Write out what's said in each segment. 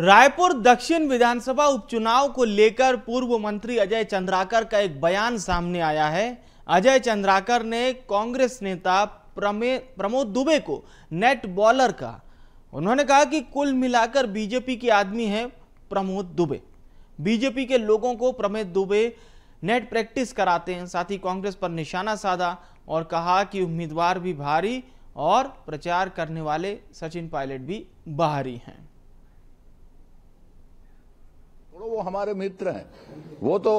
रायपुर दक्षिण विधानसभा उपचुनाव को लेकर पूर्व मंत्री अजय चंद्राकर का एक बयान सामने आया है अजय चंद्राकर ने कांग्रेस नेता प्रमोद दुबे को नेट बॉलर कहा उन्होंने कहा कि कुल मिलाकर बीजेपी के आदमी है प्रमोद दुबे बीजेपी के लोगों को प्रमोद दुबे नेट प्रैक्टिस कराते हैं साथ ही कांग्रेस पर निशाना साधा और कहा कि उम्मीदवार भी भारी और प्रचार करने वाले सचिन पायलट भी बाहरी हैं वो हमारे मित्र हैं वो तो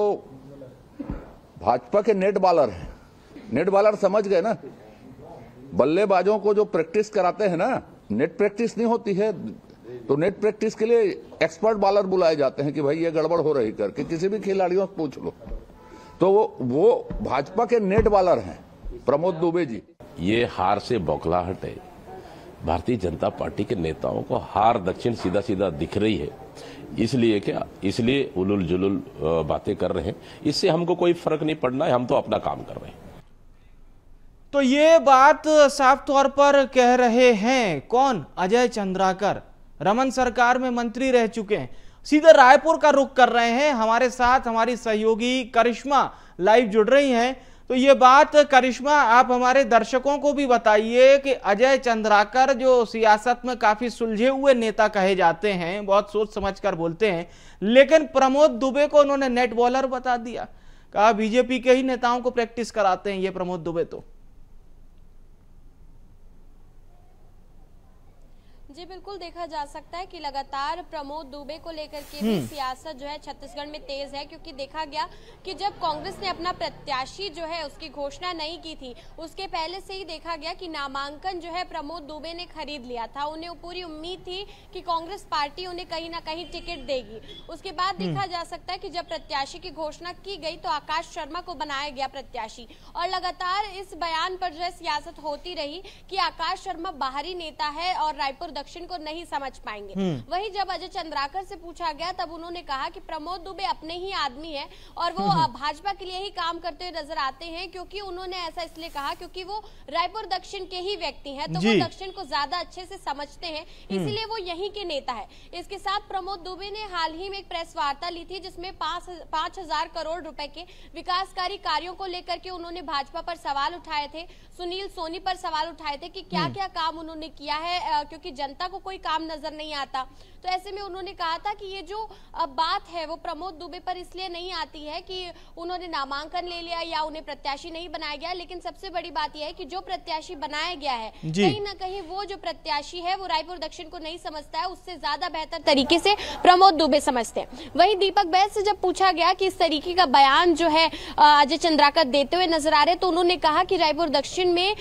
भाजपा के नेट बॉलर हैं नेट बॉलर समझ गए ना बल्लेबाजों को जो प्रैक्टिस कराते हैं ना नेट प्रैक्टिस नहीं होती है तो नेट प्रैक्टिस के लिए एक्सपर्ट बॉलर बुलाए जाते हैं कि भाई ये गड़बड़ हो रही करके किसी भी खिलाड़ियों से पूछ लो तो वो वो भाजपा के नेट बॉलर हैं प्रमोद दुबे जी ये हार से बौखलाहट है भारतीय जनता पार्टी के नेताओं को हार दक्षिण सीधा सीधा दिख रही है इसलिए क्या इसलिए उलुल जुलुल बातें कर रहे हैं इससे हमको कोई फर्क नहीं पड़ना है हम तो अपना काम कर रहे हैं तो ये बात साफ तौर पर कह रहे हैं कौन अजय चंद्राकर रमन सरकार में मंत्री रह चुके हैं सीधे रायपुर का रुख कर रहे हैं हमारे साथ हमारी सहयोगी करिश्मा लाइव जुड़ रही हैं तो ये बात करिश्मा आप हमारे दर्शकों को भी बताइए कि अजय चंद्राकर जो सियासत में काफ़ी सुलझे हुए नेता कहे जाते हैं बहुत सोच समझ कर बोलते हैं लेकिन प्रमोद दुबे को उन्होंने नेट बॉलर बता दिया कहा बीजेपी के ही नेताओं को प्रैक्टिस कराते हैं ये प्रमोद दुबे तो जी बिल्कुल देखा जा सकता है कि लगातार प्रमोद दुबे को लेकर के भी हम्म। सियासत जो है छत्तीसगढ़ में तेज है क्योंकि देखा गया कि जब कांग्रेस ने अपना प्रत्याशी जो है उसकी घोषणा नहीं की थी उसके पहले से ही देखा गया कि नामांकन जो है प्रमोद दुबे ने खरीद लिया था उन्हें पूरी उम्मीद थी कि कांग्रेस पार्टी उन्हें कहीं ना कहीं टिकट देगी उसके बाद हम्म। देखा जा सकता है की जब प्रत्याशी की घोषणा की गई तो आकाश शर्मा को बनाया गया प्रत्याशी और लगातार इस बयान पर जो है सियासत होती रही की आकाश शर्मा बाहरी नेता है और रायपुर इंट्रोडक्शन को नहीं समझ पाएंगे हम्म। वही जब अजय चंद्राकर से पूछा गया तब उन्होंने कहा कि प्रमोद दुबे अपने ही आदमी है और वो हम्म। भाजपा के लिए ही काम करते हुए नजर आते हैं क्योंकि उन्होंने ऐसा इसलिए कहा क्योंकि वो रायपुर दक्षिण के ही व्यक्ति है तो वो दक्षिण को ज्यादा अच्छे से समझते हैं हम्म। इसलिए वो यही के नेता है इसके साथ प्रमोद दुबे ने हाल ही में एक प्रेस वार्ता ली थी जिसमें पांच हजार करोड़ रुपए के विकासकारी कार्यों को लेकर के उन्होंने भाजपा पर सवाल उठाए थे सुनील सोनी पर सवाल उठाए थे कि क्या क्या काम उन्होंने किया है क्योंकि जन जनता को कोई काम नजर नहीं आता तो ऐसे में उन्होंने कहा था कि ये जो बात है वो प्रमोद दुबे पर इसलिए नहीं आती है कि उन्होंने नामांकन ले लिया या उन्हें प्रत्याशी नहीं बनाया गया लेकिन सबसे बड़ी बात यह है कि जो प्रत्याशी बनाया गया है कहीं ना कहीं वो जो प्रत्याशी है वो रायपुर दक्षिण को नहीं समझता है उससे ज्यादा बेहतर तरीके से प्रमोद दुबे समझते हैं वही दीपक बैस से जब पूछा गया कि इस तरीके का बयान जो है अजय चंद्राकर देते हुए नजर आ रहे तो उन्होंने कहा कि रायपुर दक्षिण में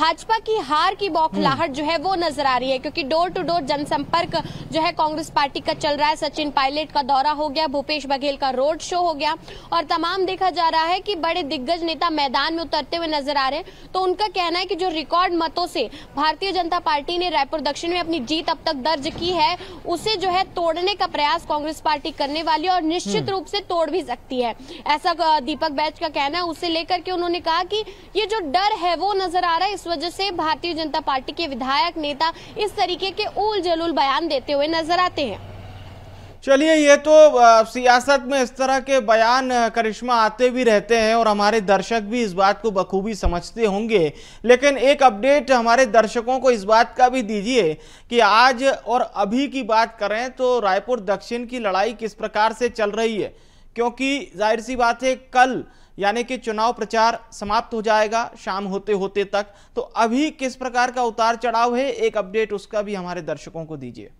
भाजपा की हार की बौखलाहट जो है वो नजर आ रही है क्योंकि डोर टू डोर जनसंपर्क जो है कांग्रेस पार्टी का चल रहा है सचिन पायलट का दौरा हो गया भूपेश बघेल का रोड शो हो गया और तमाम देखा जा रहा है कि बड़े दिग्गज नेता मैदान में उतरते हुए नजर आ रहे हैं तो उनका कहना है कि जो रिकॉर्ड मतों से भारतीय जनता पार्टी ने रायपुर दक्षिण में अपनी जीत अब तक दर्ज की है उसे जो है तोड़ने का प्रयास कांग्रेस पार्टी करने वाली है और निश्चित हम्म। रूप से तोड़ भी सकती है ऐसा दीपक बैच का कहना है उसे लेकर के उन्होंने कहा कि ये जो डर है वो नजर आ रहा है इस वजह से भारतीय जनता पार्टी के विधायक नेता इस तरीके तरीके के उल जलूल बयान देते हुए नजर आते हैं चलिए ये तो सियासत में इस तरह के बयान करिश्मा आते भी रहते हैं और हमारे दर्शक भी इस बात को बखूबी समझते होंगे लेकिन एक अपडेट हमारे दर्शकों को इस बात का भी दीजिए कि आज और अभी की बात करें तो रायपुर दक्षिण की लड़ाई किस प्रकार से चल रही है क्योंकि जाहिर सी बात है कल यानी कि चुनाव प्रचार समाप्त हो जाएगा शाम होते होते तक तो अभी किस प्रकार का उतार चढ़ाव है एक अपडेट उसका भी हमारे दर्शकों को दीजिए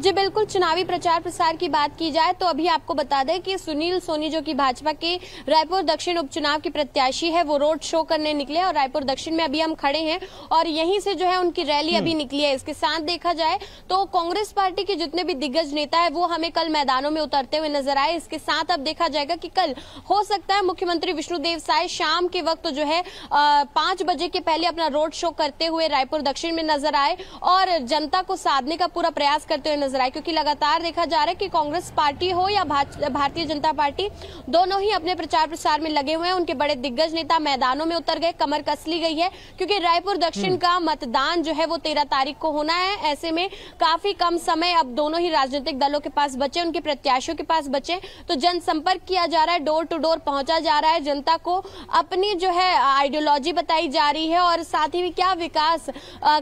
जी बिल्कुल चुनावी प्रचार प्रसार की बात की जाए तो अभी आपको बता दें कि सुनील सोनी जो कि भाजपा के रायपुर दक्षिण उपचुनाव की प्रत्याशी है वो रोड शो करने निकले और रायपुर दक्षिण में अभी हम खड़े हैं और यहीं से जो है उनकी रैली अभी हम्म। निकली है इसके साथ देखा जाए तो कांग्रेस पार्टी के जितने भी दिग्गज नेता है वो हमें कल मैदानों में उतरते हुए नजर आए इसके साथ अब देखा जाएगा की कल हो सकता है मुख्यमंत्री विष्णुदेव साय शाम के वक्त जो है पांच बजे के पहले अपना रोड शो करते हुए रायपुर दक्षिण में नजर आए और जनता को साधने का पूरा प्रयास करते हुए नजर आए क्योंकि लगातार देखा जा रहा है कि कांग्रेस पार्टी हो या भारतीय जनता पार्टी दोनों ही अपने प्रचार प्रसार में लगे हुए हैं उनके बड़े दिग्गज नेता मैदानों में उतर गए कमर कस ली गई है क्योंकि रायपुर दक्षिण का हम्म। मतदान जो है वो तेरह तारीख को होना है ऐसे में काफी कम समय अब दोनों ही राजनीतिक दलों के पास बचे उनके प्रत्याशियों के पास बचे तो जनसंपर्क किया जा रहा है डोर टू डोर पहुंचा जा रहा है जनता को अपनी जो है आइडियोलॉजी बताई जा रही है और साथ ही क्या विकास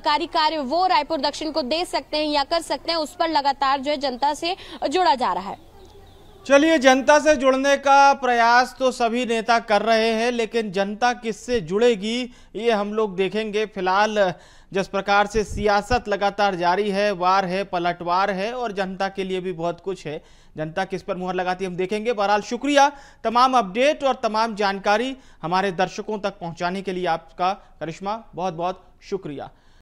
कार्य वो रायपुर दक्षिण को दे सकते हैं या कर सकते हैं उस पर लगातार जो है जनता से जुड़ा जा रहा है चलिए जनता से जुड़ने का प्रयास तो सभी नेता कर रहे हैं लेकिन जनता किससे जुड़ेगी ये हम लोग देखेंगे फिलहाल जिस प्रकार से सियासत लगातार जारी है वार है पलटवार है और जनता के लिए भी बहुत कुछ है जनता किस पर मुहर लगाती है हम देखेंगे बहरहाल शुक्रिया तमाम अपडेट और तमाम जानकारी हमारे दर्शकों तक पहुँचाने के लिए आपका करिश्मा बहुत बहुत शुक्रिया